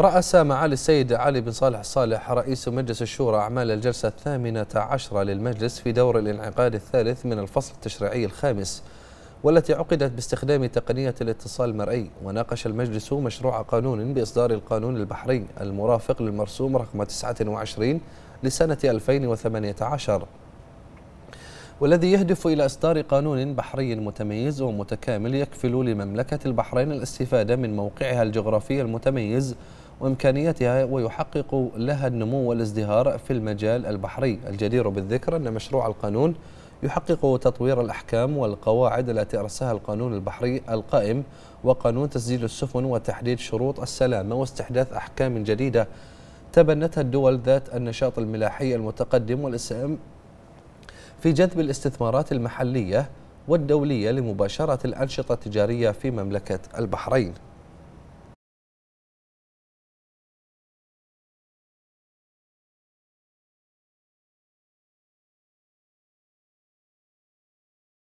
رأس معالي السيد علي بن صالح الصالح رئيس مجلس الشورى أعمال الجلسة الثامنة عشرة للمجلس في دور الانعقاد الثالث من الفصل التشريعي الخامس والتي عقدت باستخدام تقنية الاتصال المرئي وناقش المجلس مشروع قانون بإصدار القانون البحري المرافق للمرسوم رقم 29 لسنة 2018 والذي يهدف إلى إصدار قانون بحري متميز ومتكامل يكفل لمملكة البحرين الاستفادة من موقعها الجغرافي المتميز وإمكانياتها ويحقق لها النمو والازدهار في المجال البحري الجدير بالذكر أن مشروع القانون يحقق تطوير الأحكام والقواعد التي أرساها القانون البحري القائم وقانون تسجيل السفن وتحديد شروط السلامة واستحداث أحكام جديدة تبنتها الدول ذات النشاط الملاحي المتقدم والإسهام في جذب الاستثمارات المحلية والدولية لمباشرة الأنشطة التجارية في مملكة البحرين